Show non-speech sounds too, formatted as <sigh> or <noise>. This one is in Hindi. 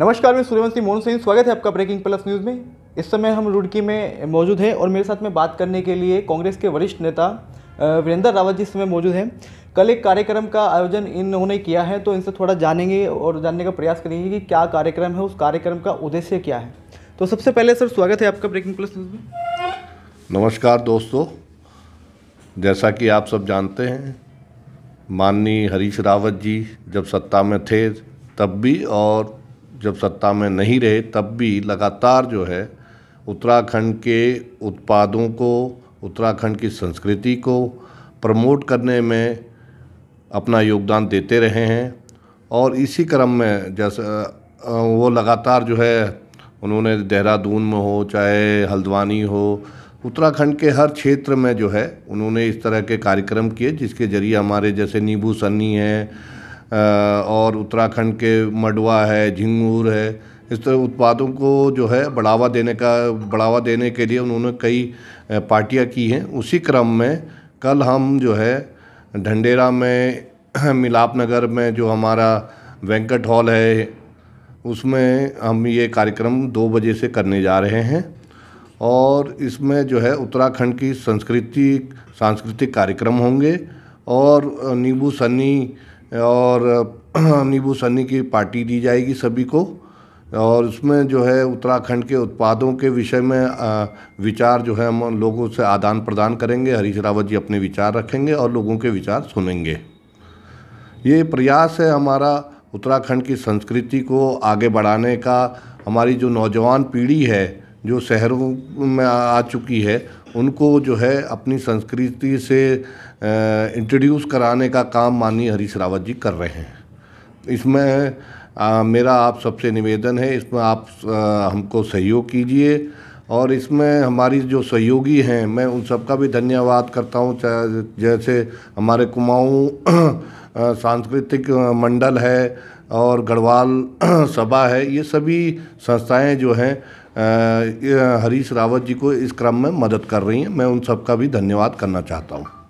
नमस्कार मैं सूर्यवंशी मोहन सिंह स्वागत है आपका ब्रेकिंग प्लस न्यूज़ में इस समय हम रुड़की में मौजूद हैं और मेरे साथ में बात करने के लिए कांग्रेस के वरिष्ठ नेता वीरेंद्र रावत जी इस समय मौजूद हैं कल एक कार्यक्रम का आयोजन इन्होंने किया है तो इनसे थोड़ा जानेंगे और जानने का प्रयास करेंगे कि क्या कार्यक्रम है उस कार्यक्रम का उद्देश्य क्या है तो सबसे पहले सर स्वागत है आपका ब्रेकिंग प्लस न्यूज़ में नमस्कार दोस्तों जैसा कि आप सब जानते हैं माननीय हरीश रावत जी जब सत्ता में थे तब भी और जब सत्ता में नहीं रहे तब भी लगातार जो है उत्तराखंड के उत्पादों को उत्तराखंड की संस्कृति को प्रमोट करने में अपना योगदान देते रहे हैं और इसी क्रम में जैसा वो लगातार जो है उन्होंने देहरादून में हो चाहे हल्द्वानी हो उत्तराखंड के हर क्षेत्र में जो है उन्होंने इस तरह के कार्यक्रम किए जिसके ज़रिए हमारे जैसे नींबू सन्नी हैं और उत्तराखंड के मडवा है झिंगूर है इस तरह उत्पादों को जो है बढ़ावा देने का बढ़ावा देने के लिए उन्होंने कई पार्टियाँ की हैं उसी क्रम में कल हम जो है ढंडेरा में <clears throat> मिलाप नगर में जो हमारा वेंकट हॉल है उसमें हम ये कार्यक्रम दो बजे से करने जा रहे हैं और इसमें जो है उत्तराखंड की संस्कृति सांस्कृतिक कार्यक्रम होंगे और नींबू सन्नी और <clears throat> नींबू सनी की पार्टी दी जाएगी सभी को और उसमें जो है उत्तराखंड के उत्पादों के विषय में विचार जो है हम लोगों से आदान प्रदान करेंगे हरीश रावत जी अपने विचार रखेंगे और लोगों के विचार सुनेंगे ये प्रयास है हमारा उत्तराखंड की संस्कृति को आगे बढ़ाने का हमारी जो नौजवान पीढ़ी है जो शहरों में आ चुकी है उनको जो है अपनी संस्कृति से इंट्रोड्यूस कराने का काम माननीय हरीश रावत जी कर रहे हैं इसमें आ, मेरा आप सबसे निवेदन है इसमें आप आ, हमको सहयोग कीजिए और इसमें हमारी जो सहयोगी हैं मैं उन सबका भी धन्यवाद करता हूँ जैसे हमारे कुमाऊँ <clears throat> सांस्कृतिक मंडल है और गढ़वाल <clears throat> सभा है ये सभी संस्थाएं जो हैं हरीश रावत जी को इस क्रम में मदद कर रही हैं मैं उन सबका भी धन्यवाद करना चाहता हूँ